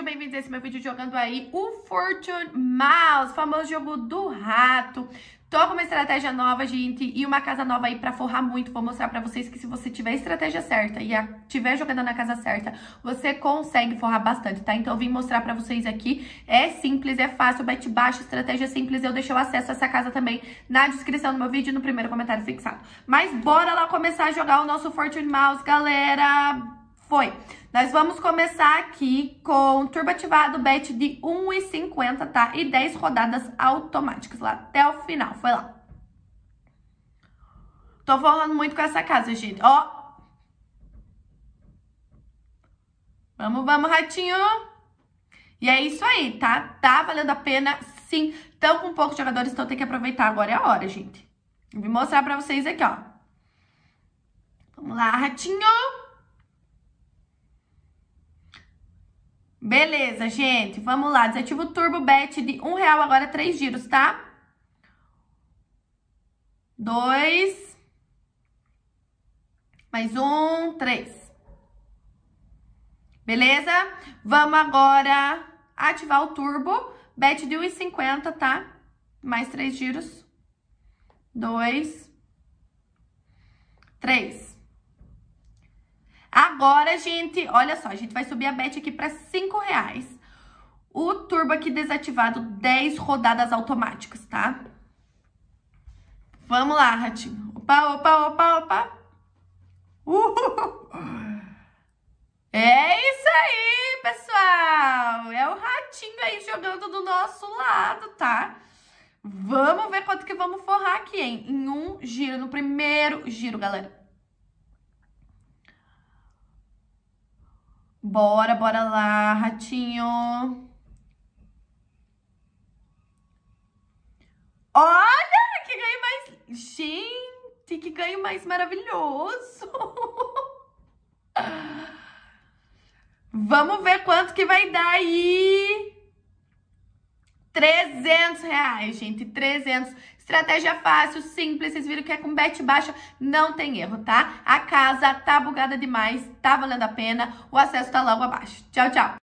sejam bem-vindos a esse meu vídeo jogando aí o Fortune Mouse, famoso jogo do rato. Tô com uma estratégia nova, gente, e uma casa nova aí pra forrar muito. Vou mostrar pra vocês que se você tiver a estratégia certa e tiver jogando na casa certa, você consegue forrar bastante, tá? Então eu vim mostrar pra vocês aqui. É simples, é fácil, bate baixo, estratégia é simples. Eu deixei o acesso a essa casa também na descrição do meu vídeo e no primeiro comentário fixado. Mas bora lá começar a jogar o nosso Fortune Mouse, galera! Foi. Nós vamos começar aqui com turbo ativado, bet de 1,50, tá? E 10 rodadas automáticas lá até o final. Foi lá. Tô falando muito com essa casa, gente. Ó. Vamos, vamos, ratinho. E é isso aí, tá? Tá valendo a pena, sim. tão com poucos jogadores, então tem que aproveitar. Agora é a hora, gente. Vou mostrar pra vocês aqui, ó. Vamos lá, ratinho. Beleza, gente. Vamos lá. o Turbo Bet de um real agora, três giros, tá? Dois. Mais um, três. Beleza? Vamos agora ativar o turbo. Bet de 1,50, tá? Mais três giros. Dois. Três. Agora, gente, olha só, a gente vai subir a bet aqui para 5 reais. O turbo aqui desativado, 10 rodadas automáticas, tá? Vamos lá, ratinho. Opa, opa, opa, opa. Uhul. É isso aí, pessoal. É o ratinho aí jogando do nosso lado, tá? Vamos ver quanto que vamos forrar aqui, hein? Em um giro, no primeiro giro, galera. Bora, bora lá, ratinho. Olha, que ganho mais... Gente, que ganho mais maravilhoso. Vamos ver quanto que vai dar aí. 300 reais, gente, 300. Estratégia fácil, simples, vocês viram que é com bet baixa, não tem erro, tá? A casa tá bugada demais, tá valendo a pena, o acesso tá logo abaixo. Tchau, tchau!